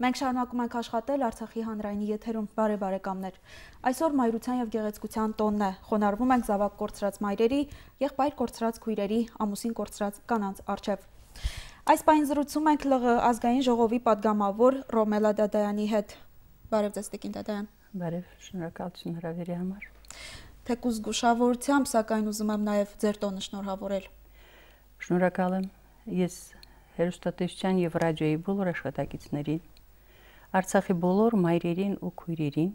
Մենք շարունակում ենք աշխատել Արցախի հանրայինի եթերում բարեբարեկամներ։ Այսօր մայրության եւ գեղեցկության տոնն է։ Խոնարհվում ենք զավակ կորցրած մայրերի, եղբայր կորցրած քույրերի, ամուսին կորցրած կանանց արժեվ։ Այս պայն զրուցում ենք ԼՂ ազգային ժողովի падգամավոր Ռոմելա Դադայանի հետ։ Բարև ձեզ, Տիկին Դադայան։ Բարև, շնորհակալություն հրավերի համար։ Թեկուզ զգուշավորությամբ, սակայն ուզում եմ նաեւ ձեր տոնը շնորհավորել։ Շնորհակալ եմ։ Ես հերոստատեսչյան եւ ռադիոյի բոլոր աշխատակիցներին Արցախի բոլոր մայրերին ու քույրերին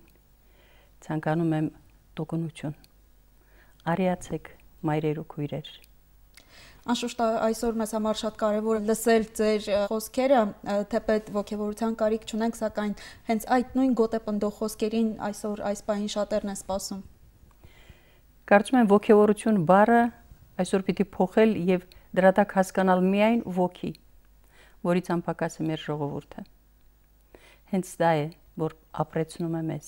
ցանկանում եմ տոկունություն։ Արիացեք մայրեր ու քույրեր։ Անշուշտ այսօր մեզ համար շատ կարևոր է լսել ձեր խոսքերը, թեպետ ողջավորության կարիք չունենք, սակայն հենց այդ նույն գոտեպնդող խոսքերին այսօր այս պահին շատերն են սպասում։ Կարծում եմ ողջավորություն բառը այսօր պիտի փոխել եւ դրատակ հասկանալ միայն ոգի, որից անփակաս է մեր ժողովուրդը հենց դա է, որ ապրեցնում է մեզ։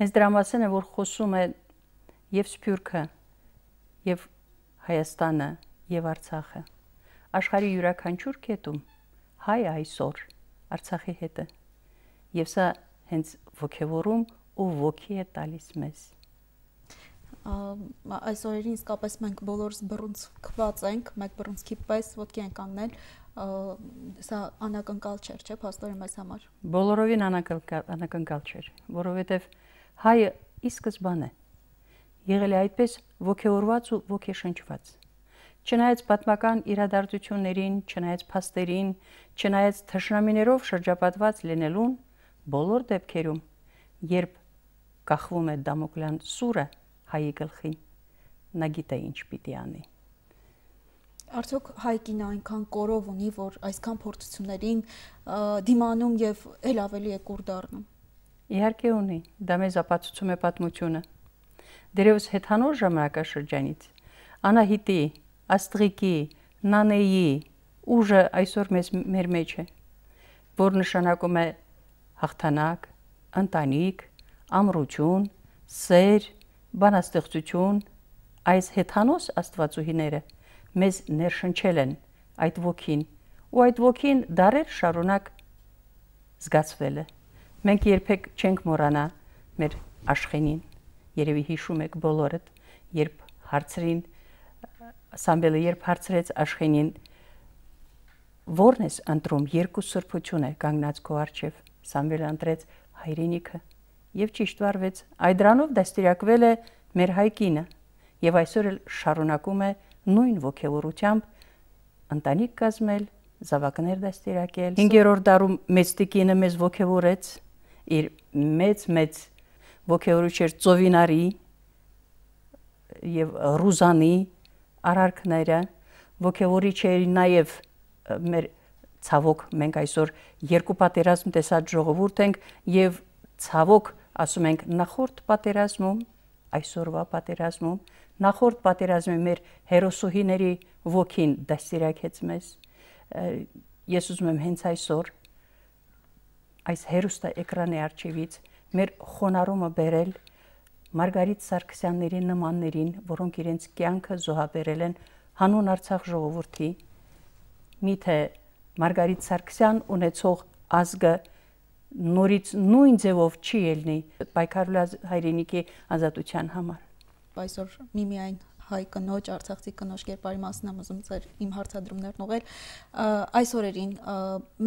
Հենց դրա մասին է, որ խոսում է եւ Սփյուռքը, եւ Հայաստանը, եւ Արցախը։ Աշխարհի յուրաքանչյուր կետում հայ այսօր Արցախի հետ է։ Եվ սա հենց ոգևորում ու ոգի է տալիս մեզ այս օրերին իսկապես մենք բոլորս բռունցքված ենք, մեկ բռունցքի պես ոտքի ենք աննել սա անակնկալ չէր, չէ՞, աստորը մեզ համար։ Բոլորովին անակնկալ անակնկալ չէր, որովհետև հայը ի սկզբանե եղել է այդպես ողքեորված ու ողքեշնչված։ Չնայած պատմական իրադարձություններին, չնայած փաստերին, չնայած թշնամիներով շրջապատված լինելուն, բոլոր դեպքերում, երբ կախվում է Դամոկլյան սուրը հայի գլխին, նա գիտե ինչ պիտի անի։ Արդյոք հայ կինը այնքան կորով ունի, որ այսքան փորձություններին դիմանում եւ ել ավելի է կուր դառնում։ Իհարկե ունի, դա մեզ ապացուցում է պատմությունը։ Դերևս հետանոր ժամանակաշրջանից Անահիտի, Աստղիկի, Նանեի ուժը այսօր մեզ մեր մեջ է, որ նշանակում է հաղթանակ, ընտանիք, ամրություն, սեր, բանաստեղծություն, այս հեթանոս աստվածուհիները մեզ ներշնչել են այդ ոգին, ու այդ ոգին դարեր շարունակ զգացվել է։ Մենք երբեք չենք մոռանա մեր աշխենին։ Երևի հիշում եք բոլորդ, երբ հարցրին Սամբելը երբ հարցրեց աշխենին Որն ես ընտրում երկու սրբություն է կանգնած քո արջև։ Սամվելը ընտրեց հայրենիքը եւ ճիշտ վարվեց։ Այդ դրանով դաստիարակվել է մեր հայկինը եւ այսօր էլ շարունակում է նույն ողքեվորությամբ ընտանիք կազմել, զավակներ դաստիարակել։ 5-րդ դարում մեծ տիկինը մեզ ողքեվորեց իր մեծ-մեծ ողքեվորուչեր ծովինարի եւ ռուզանի արարքները ողքեվորիչ էր նաեւ մեր ցավոք մենք այսօր երկու պատերազմ տեսած ժողովուրդ ենք եւ ցավոք ասում ենք նախորդ պատերազմում այսօրվա պատերազմում նախորդ պատերազմի մեր հերոսուհիների ոգին դաստիարակեց մեզ։ Ես ուզում եմ հենց այսօր այս հերոստա էկրանի արջևից մեր խոնարհումը բերել Մարգարիտ Սարգսյանների նմաններին, որոնք իրենց կյանքը զոհաբերել են հանուն Արցախ ժողովրդի, միթե Մարգարիտ Սարգսյան ունեցող ազգը նորից նույն ձևով չի ելնի պայքարվելած հայրենիքի ազատության համար այսօր միմիայն հայ կնոջ արցախցի կնոջ կերպարի մասն եմ ուզում ծեր իմ հարցադրումներն ուղել այս օրերին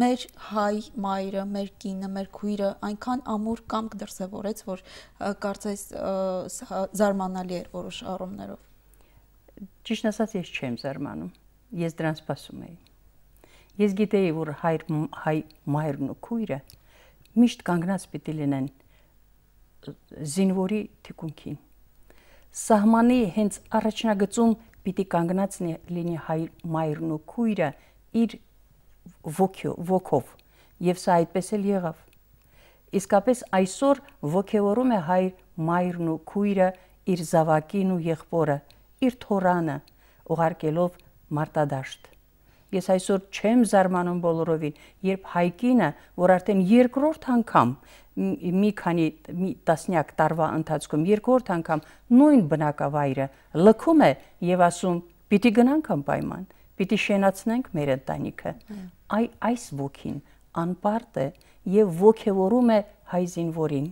մեր հայ մայրը, մեր կինը, մեր քույրը այնքան ամուր կամք դրսևորեց, որ կարծես զարմանալի էր որոշ առումներով։ Ճիշտ ասած ես չեմ զարմանում։ Ես դրան սպասում էի։ Ես գիտեի, որ հայր հայ մայրն ու քույրը միշտ կանգնած պիտի լինեն զինվորի թիկունքին սահմանի հենց առաջնագծում պիտի կանգնած լինի հայ մայրն ու քույրը իր ոգով եւ սա այդպես էլ եղավ իսկապես այսօր ոգևորում է հայ մայրն ու քույրը իր զավակին ու եղբորը իր թորանը ուղարկելով մարտադաշտ ես այսօր չեմ զարմանում բոլորովին, երբ հայկինը, որ արդեն երկրորդ անգամ մի քանի մի տասնյակ տարվա ընթացքում երկրորդ անգամ նույն բնակավայրը լքում է եւ ասում պիտի գնանք անպայման պիտի շենացնենք մեր ընտանիքը այ այս ոգին անպարտ է եւ ոգեվորում է հայ զինվորին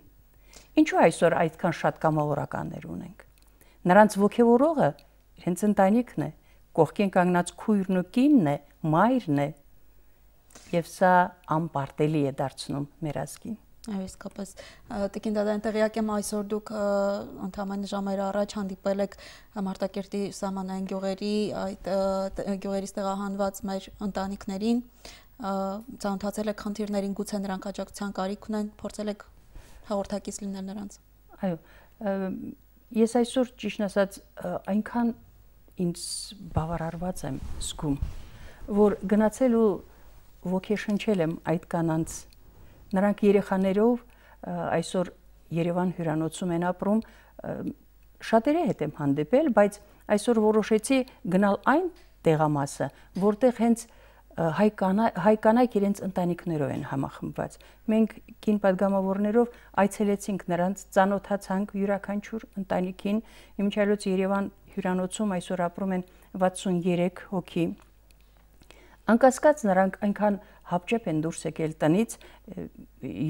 ինչու այսօր այդքան շատ կամավորականներ ունենք նրանց ոգեվորողը հենց ընտանիքն է կողքին կանգնած քույրն ու կինն է մայրն է եւ սա անպարտելի է դարձնում մեր ազգին Այո, իսկապես Տիկին դադան տեղյակ եմ այսօր դուք ընդամենը ժամեր առաջ հանդիպել եք Մարտակերտի սահմանային գյուղերի այդ գյուղերից տեղահանված մեր ընտանիքներին ծանոթացել եք խնդիրներին գուցե նրանք աջակցության կարիք ունեն փորձել եք հաղորդակից լինել նրանց Այո ես այսօր ճիշտ ասած այնքան ինձ բավարարված եմ զգում որ գնացել ու ոգեշնչել եմ այդ կանանց Նրանք երեխաներով այսօր Երևան հյուրանոցում են ապրում, շատերի հետ եմ հանդիպել, բայց այսօր որոշեցի գնալ այն տեղամասը, որտեղ հենց հայկանայք իրենց ընտանիքներով են համախմբված։ Մենք կին падգամավորներով այցելեցինք նրանց, ծանոթացանք յուրաքանչյուր ընտանիքին։ Իմիջիայլոց Երևան հյուրանոցում այսօր ապրում են 63 հոգի։ Անկասկած նրանք այնքան հապճեպ են դուրս եկել տնից,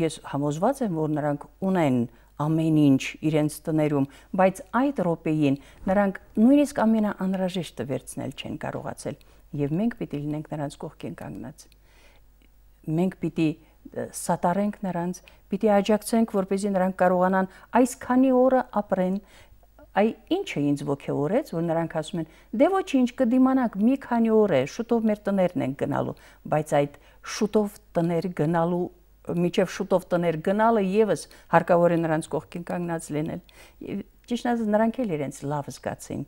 ես համոզված եմ, որ նրանք ունեն ամեն ինչ իրենց տներում, բայց այդ րոպեին նրանք նույնիսկ ամենաանրաժեշտը վերցնել չեն կարողացել եւ մենք պիտի լինենք նրանց կողքին կանգնած։ Մենք պիտի սատարենք նրանց, պիտի աջակցենք, որպեսզի նրանք կարողանան այս քանի օրը ապրեն, այ ինչը ինձ ոգևորեց, որ նրանք ասում են, դե ոչինչ կդիմանանք, մի քանի օր է, շուտով մեր տներն են գնալու, բայց այդ շուտով տներ գնալու միջև շուտով տներ գնալը եւս հարկավոր է նրանց կողքին կանգնած լինել։ Ճիշտ ասած նրանք էլ իրենց լավ զգացին,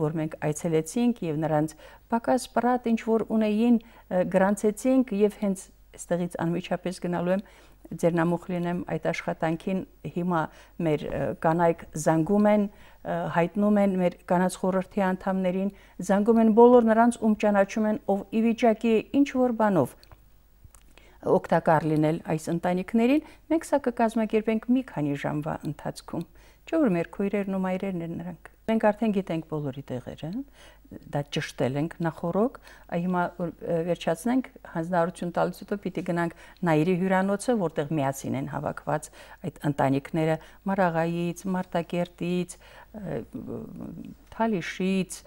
որ մենք այցելեցինք եւ նրանց պակաս պրատ ինչ որ ունեին գրանցեցինք եւ հենց այստեղից անմիջապես գնալու եմ ձերնամուխ լինեմ այդ աշխատանքին հիմա մեր կանայք զանգում են հայտնում են մեր կանաց խորհրդի անդամներին զանգում են բոլոր նրանց ում ճանաչում են ով ի վիճակի է ինչ որ բանով օգտակար լինել այս ընտանիքներին մենք սա կկազմակերպենք մի քանի ժամվա ընթացքում չէ՞ որ մեր քույրերն ու մայրերն են նրանք Մենք արդեն գիտենք բոլորի տեղերը, դա ճշտել ենք նախորոք, հիմա վերջացնենք հանձնարարություն տալուց հետո պիտի գնանք Նաիրի հյուրանոցը, որտեղ միասին են հավաքված այդ ընտանիքները Մարաղայից, Մարտակերտից, Թալիշից,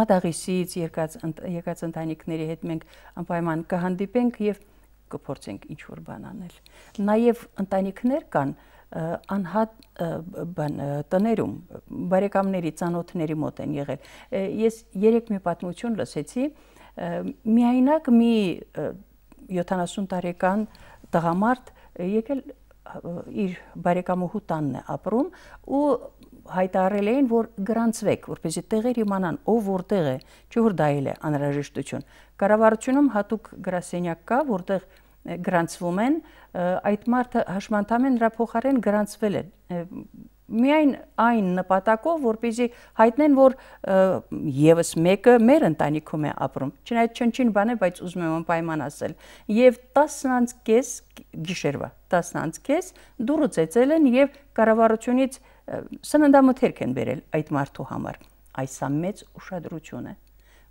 Մադաղիսից եկած եկած ընտանիքների հետ մենք անպայման կհանդիպենք եւ կփորձենք ինչ որ բան անել։ Նաեւ ընտանիքներ կան, որ անհատ բան տներում բարեկամների ցանոթների մոտ են եղել ես երեք մի պատմություն լսեցի միայնակ մի 70 տարեկան տղամարդ եկել իր բարեկամուհու տանն է ապրում ու հայտարել էին, որ գրանցվեք, որպեսզի տեղեր իմանան, ով որտեղ է, չէ որ դա էլ է անհրաժեշտություն։ Կառավարությունում հատուկ գրասենյակ կա, որտեղ գրանցվում են, այդ մարդը հաշմանդամեն նրա փոխարեն գրանցվել է միայն այն նպատակով, որպեսզի հայտնեն, որ եւս մեկը մեր ընտանիքում է ապրում։ Չնայած չնչին բան է, բայց ուզում եմ անպայման ասել։ Եվ 10-ից կես գիշերվա 10-ից կես դուրս ծեցել են եւ կառավարությունից սննդամթերք են վերել այդ մարդու համար։ Այս ամեծ ուշադրությունը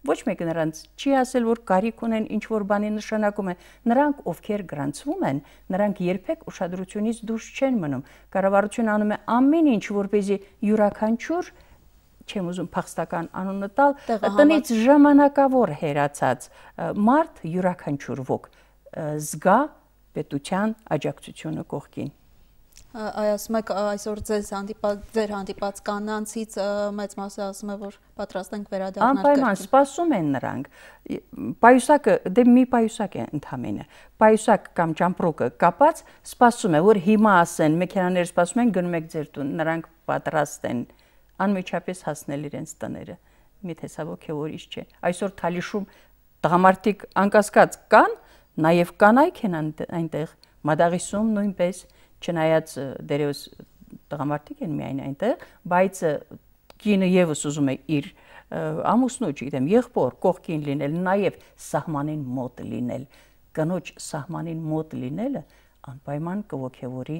ոչ մեկը նրանց չի ասել, որ կարիք ունեն ինչ որ բանի նշանակում է։ Նրանք, ովքեր գրանցվում են, նրանք երբեք ուշադրությունից դուրս չեն մնում։ Կառավարությունը անում է ամեն ինչ, որպեսզի յուրաքանչյուր չեմ ուզում փախստական անունը տալ, տնից ժամանակավոր հերացած մարդ յուրաքանչյուր ոք զգա պետության աջակցությունը կողքին այ ասում եք այսօր ձեզ հանդիպած ձեր հանդիպած կանանցից մեծ մասը ասում է որ պատրաստ ենք վերադառնալ Անպայման սպասում են նրանք պայուսակը դե մի պայուսակ է ընդամենը պայուսակ կամ ճամպրուկը կապած սպասում է որ հիմա ասեն մեքենաներ սպասում են գնում եք ձեր տուն նրանք պատրաստ են անմիջապես հասնել իրենց տները մի տեսավոք է որ իշ չէ այսօր թալիշում տղամարդիկ անկասկած կան նաև կանայք են այնտեղ մադաղիսում նույնպես այն չնայած դերևս տղամարդիկ են միայն այնտեղ, բայց կինը եւս ուզում է իր ամուսնու, չգիտեմ, եղբոր կողքին լինել, նաեւ սահմանին մոտ լինել։ Կնոջ սահմանին մոտ լինելը անպայման կողքեվորի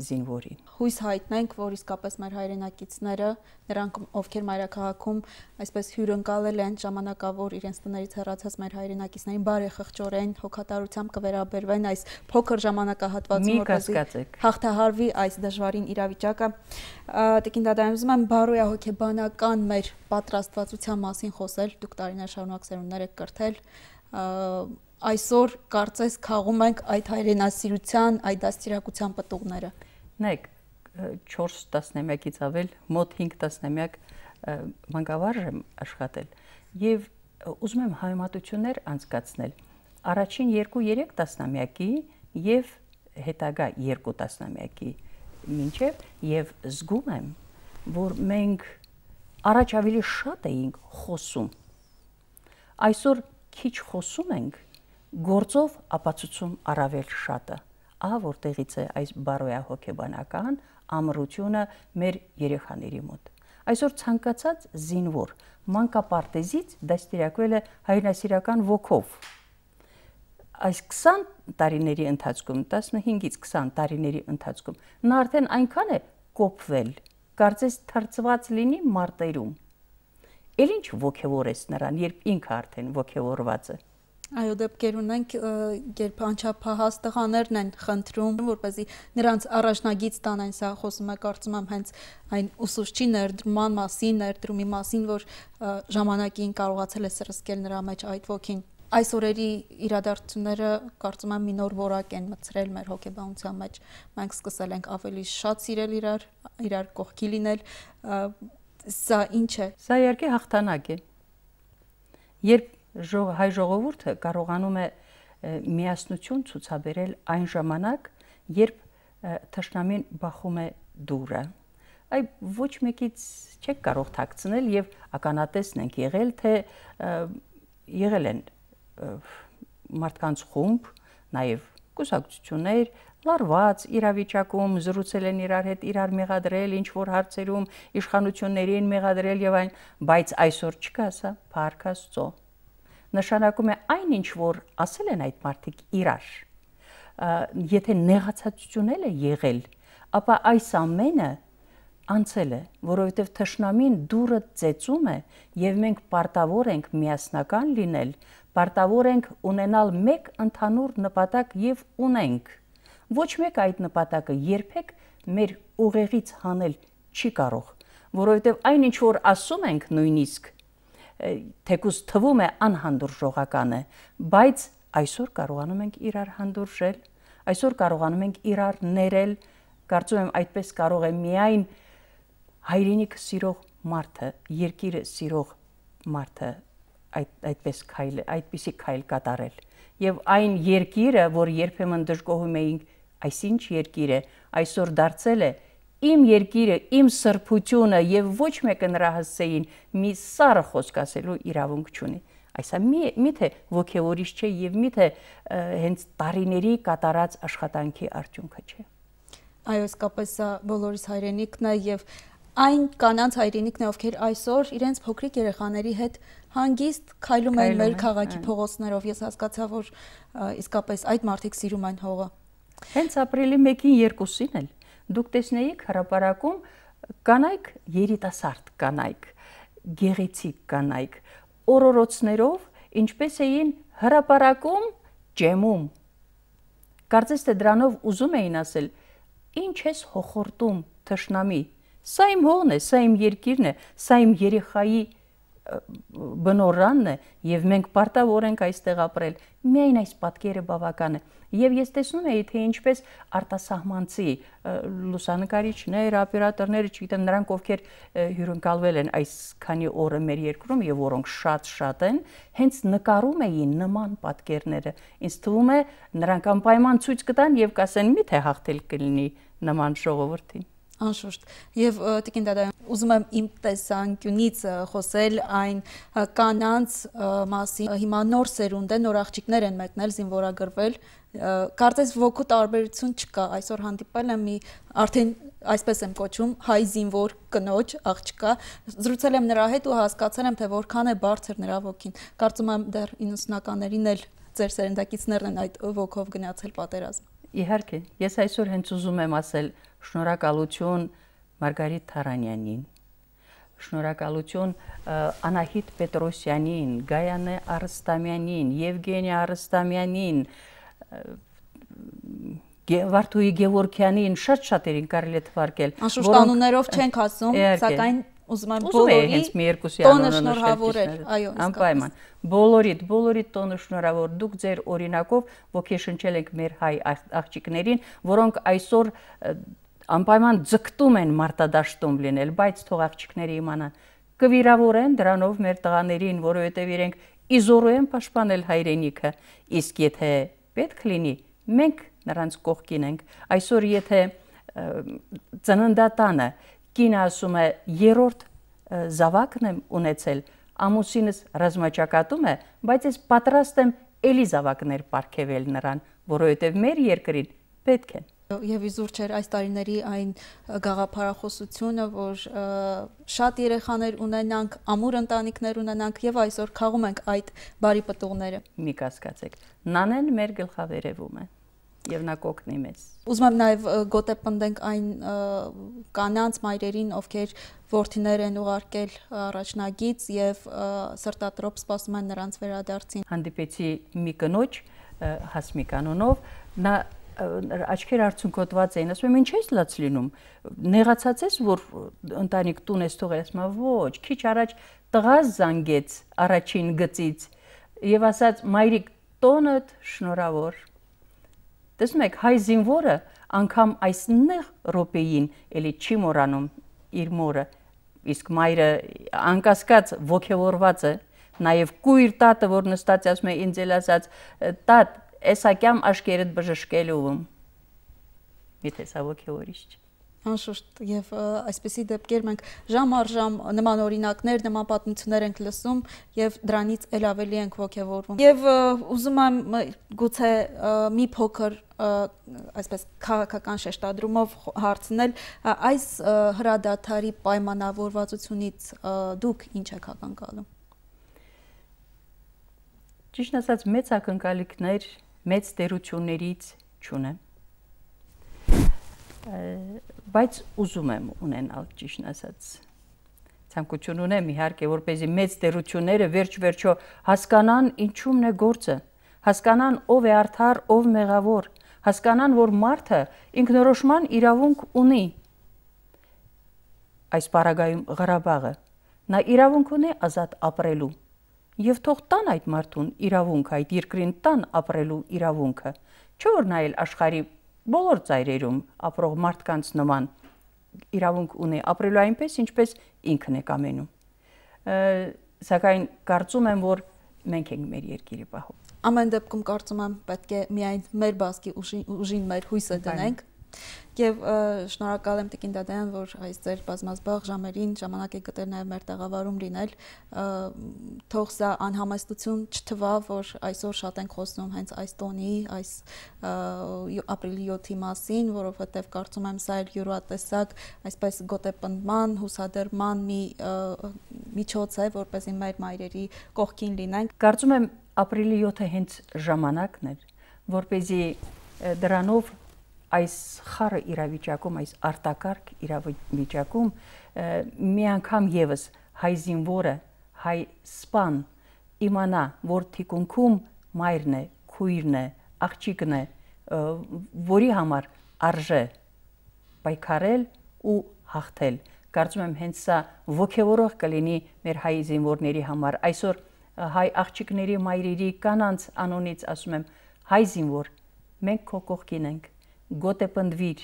զինվորին։ Հույս հայտնենք, որ իսկապես մեր հայրենակիցները, նրանք ովքեր մայրաքաղաքում այսպես հյուրընկալել են ժամանակավոր իրենց տներից հեռացած մեր հայրենակիցներին բարեխղճորեն հոգատարությամբ կվերաբերվեն այս փոքր ժամանակահատվածում, որպեսզի հաղթահարվի այս դժվարին իրավիճակը։ Տիկին դադարան ուզում եմ բարոյա հոգեբանական մեր պատրաստվածության մասին խոսել, դուք տարիներ շարունակ սերունդներ եք կրթել այսօր կարծես խաղում ենք այդ հայրենասիրության, այդ դաստիարակության պատողները։ Նայեք, 4 տասնամյակից ավել, մոտ 5 տասնամյակ մանկավարժ եմ աշխատել եւ ուզում եմ հայմատություններ անցկացնել առաջին 2-3 տասնամյակի եւ հետագա 2 տասնամյակի մինչեւ եւ զգում եմ որ մենք առաջ ավելի շատ էինք խոսում այսօր քիչ խոսում ենք գործով ապացուցում առավել շատը։ Ահա որտեղից է այս բարոյա հոգեբանական ամրությունը մեր երեխաների մոտ։ Այսօր ցանկացած զինվոր մանկապարտեզից դաստիարակվել է հայրենասիրական ոգով։ Այս 20 տարիների ընթացքում, 15-ից 20 տարիների ընթացքում նա արդեն այնքան է կոփվել, կարծես թրծված լինի մարտերում։ Էլ ինչ ոգևորես նրան, երբ ինքը արդեն ոգևորված է։ Այո, դեպքեր ունենք, երբ անչափահաս տղաներն են խնդրում, որպեսզի նրանց առաջնագիծ տանեն, սա խոսում է կարծում եմ հենց այն ուսուցչի ներդրման մասին, ներդրումի մասին, որ ժամանակին կարողացել է սրսկել նրա մեջ այդ ոգին։ Այս օրերի իրադարձությունները կարծում եմ մի նոր ворակ են մցրել մեր հոգեբանության մեջ։ Մենք սկսել ենք ավելի շատ սիրել իրար, իրար կողքի լինել։ Սա ինչ է։ Սա իհարկե հաղթանակ է։ Երբ ժող, հայ ժողովուրդը կարողանում է միասնություն ցուցաբերել այն ժամանակ, երբ թշնամին բախում է դուրը։ Այ ոչ մեկից չեք կարող թաքցնել եւ ականատեսն ենք եղել, թե եղել են մարդկանց խումբ, նաեւ կուսակցություններ, լարված իրավիճակում զրուցել են իրար հետ, իրար մեղադրել, ինչ որ հարցերում իշխանությունների են մեղադրել եւ այն, բայց այսօր չկա սա, փառք Աստծո նշանակում է այն ինչ որ ասել են այդ մարդիկ իրար եթե նեղացածությունել է եղել ապա այս ամենը անցել է, որովհետև թշնամին դուրը ծեծում է եւ մենք պարտավոր ենք միասնական լինել, պարտավոր ենք ունենալ մեկ ընդհանուր նպատակ եւ ունենք։ Ոչ մեկ այդ նպատակը երբեք մեր ուղեղից հանել չի կարող, որովհետև այն ինչ որ ասում ենք նույնիսկ թեկուզ թվում է անհանդուրժողական է, բայց այսօր կարողանում ենք իրար հանդուրժել, այսօր կարողանում ենք իրար ներել, կարծում եմ այդպես կարող է միայն հայրենիքը սիրող մարդը, երկիրը սիրող մարդը այդ այդպես քայլ, այդպիսի քայլ կատարել։ Եվ այն երկիրը, որ երբեմն դժգոհում էինք, այսինչ երկիր է, այսօր դարձել է իմ երկիրը, իմ սրբությունը եւ ոչ մեկը նրա հասցեին մի սառը խոսք ասելու իրավունք չունի։ Այսա մի միթե ոգևորիչ չէ եւ միթե հենց տարիների կատարած աշխատանքի արդյունքը չէ։ Այո, իսկապես սա բոլորիս հայրենիքն է եւ այն կանանց հայրենիքն է, ովքեր այսօր իրենց փոքրիկ երեխաների հետ հանգիստ քայլում են մեր քաղաքի փողոցներով։ Ես հասկացա, որ իսկապես այդ մարդիկ սիրում են հողը։ Հենց ապրիլի 1-ին 2-ին էլ Դուք տեսնեիք հրապարակում կանայք երիտասարդ կանայք, գեղեցիկ կանայք, օրորոցներով, ինչպես էին հրապարակում ջեմում։ Կարծես թե դրանով ուզում էին ասել. «Ինչ ես հոխորտում, թշնամի։ Սա իմ հողն է, սա իմ երկիրն է, սա իմ երեխայի բնորանն է եւ մենք պարտավոր ենք այստեղ ապրել։ Միայն այս պատկերը բավական է։ Եվ ես տեսնում եի, թե ինչպես արտասահմանցի լուսանկարիչներ, օպերատորներ, չգիտեմ, նրանք ովքեր հյուրընկալվել են այս քանի օրը մեր երկրում եւ որոնք շատ-շատ են, հենց նկարում էին նման պատկերները։ Ինձ թվում է, նրանք անպայման ցույց կտան եւ կասեն՝ մի թե հաղթել կլինի նման ժողովրդին։ Անշուշտ։ Եւ Տիկին դադայան, ուզում եմ իմ տեսանկյունից խոսել այն կանանց մասին։ Հիմա նոր սերունդ է, նոր աղջիկներ են մեկնել, զինվորագրվել։ Կարծես ոգու տարբերություն չկա։ Այսօր հանդիպել եմ մի արդեն այսպես եմ կոչում հայ զինվոր կնոջ աղջկա զրուցել եմ նրա հետ ու հասկացել եմ թե որքան է բարձր նրա ոգին կարծում եմ դեռ 90-ականներին էլ ձեր սերնդակիցներն են այդ ոգով գնացել պատերազմ իհարկե ես այսօր հենց ուզում եմ ասել Շնորհակալություն Մարգարիտ Թարանյանին։ Շնորհակալություն Անահիտ Պետրոսյանին, Գայանե Արստամյանին, Եվգենի Արստամյանին, Վարդուի Գևորքյանին, շատ շատերին կարելի է թվարկել։ Անշուշտ անուններով չենք ասում, սակայն ուզում եմ բոլորի հենց մի երկուսի անունը շնորհավորել, այո, անպայման։ Բոլորիդ, բոլորիդ տոնը շնորհավոր։ Դուք ձեր օրինակով ոգեշնչել եք մեր հայ աղջիկներին, որոնք այսօր անպայման ձգտում են մարտադաշտում լինել, բայց թող աղջիկները իմանան, կվիրավորեն դրանով մեր տղաներին, որովհետև իրենք իզորու են պաշտպանել հայրենիքը, իսկ եթե պետք լինի, մենք նրանց կողքին ենք։ Այսօր եթե ծննդատանը կինը ասում է երրորդ զավակն եմ ունեցել, ամուսինս ռազմաճակատում է, բայց ես պատրաստ եմ էլի զավակներ ապարգևել նրան, որովհետև մեր երկրին պետք են Եվ իզուր չէր այս տարիների այն գաղափարախոսությունը, որ շատ երեխաներ ունենանք, ամուր ընտանիքներ ունենանք եւ այսօր քաղում ենք այդ բարի պատողները։ Մի կասկածեք։ Նանեն մեր գլխավերևում է եւ նա կօգնի մեզ։ Ուզում եմ նաեւ գոտե պնդենք այն կանանց մայրերին, ովքեր ворթիներ են ուղարկել առաջնագից եւ սրտատրոպ սպասում են նրանց վերադարձին։ Հանդիպեցի մի կնոջ հասմիկ անունով, նա աչքեր արցունկոտված էին, ասում եմ, ինչ ես լաց լինում։ Նեղացած ես, որ ընտանիք տուն ես թողել, ասում եմ, ոչ, քիչ առաջ տղաս զանգեց առաջին գծից եւ ասաց՝ «Մայրիկ, տոնդ շնորհավոր»։ Տեսնում եք, հայ զինվորը անգամ այս նեղ ռոպեին էլի չի մոռանում իր մորը, իսկ մայրը անկասկած ողքեվորված է, նաև կույր տատը, որ նստած ասում է ինձ էլ ասաց՝ «Տատ, Էսակյամ աշկերտ բժշկելու։ Եթե սա ոգի ուրիշ չէ։ Անշուշտ եւ այսպիսի դեպքեր մենք ժամ առ ժամ նման օրինակներ, նման պատմություններ ենք լսում եւ դրանից ել ավելի ենք ողջևորվում։ Եվ ուզում եմ գուցե մի փոքր այսպես քաղաքական շեշտադրումով հարցնել այս հրադադարի պայմանավորվածությունից դուք ինչ եք ակնկալում։ Ճիշտ ասած մեծ ակնկալիքներ մեծ դերություններից չունեմ բայց ուզում եմ ունենալ ճիշտ ասած ցանկություն ունեմ իհարկե որպեսզի մեծ դերությունները վերջ-վերջո հասկանան ինչումն է գործը հասկանան ով է արդար ով մեղավոր հասկանան որ մարդը ինքնորոշման իրավունք ունի այս պարագայում Ղարաբաղը նա իրավունք ունի ազատ ապրելու եւ թող տան այդ մարդուն իրավունք այդ երկրին տան ապրելու իրավունքը չէ որ նայել աշխարի բոլոր ծայրերում ապրող մարդկանց նման իրավունք ունի ապրելու այնպես ինչպես ինքն է կամենում սակայն կարծում եմ որ մենք ենք մեր երկիրը պահում ամեն դեպքում կարծում եմ պետք է միայն մեր բասկի ուժին մեր հույսը դնենք Եվ շնորհակալ եմ Տիկին Դադայան, որ այս ձեր բազմազբաղ ժամերին ժամանակ եք գտել նաև մեր տեղավարում լինել։ Թող սա անհամեստություն չթվա, որ այսօր շատ ենք խոսում հենց այս տոնի, այս ապրիլի 7-ի մասին, որովհետև կարծում եմ սա էլ յուրատեսակ, այսպես գոտեպնդման, հուսադրման մի միջոց է, որպեսզի մեր մայրերի կողքին լինենք։ Կարծում եմ ապրիլի 7-ը հենց ժամանակն է, որ เป զի դրանով այս խառը իրավիճակում, այս արտակարգ իրավիճակում մի անգամ եւս հայ զինվորը, հայ սպան իմանա, որ թիկունքում մայրն է, քույրն է, աղջիկն է, որի համար արժե պայքարել ու հաղթել։ Կարծում եմ հենց սա ոգևորող կլինի մեր հայ զինվորների համար։ Այսօր հայ աղջիկների մայրերի կանանց անունից ասում եմ հայ զինվոր, մենք քո կողքին ենք գոտե պնդվիր,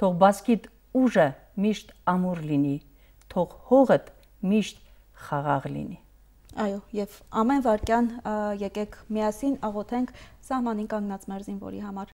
թող բասկիտ ուժը միշտ ամուր լինի, թող հողդ միշտ խաղաղ լինի։ Այո, եւ ամեն վարքյան եկեք միասին աղոթենք սահմանին կանգնած մեր զինվորի համար։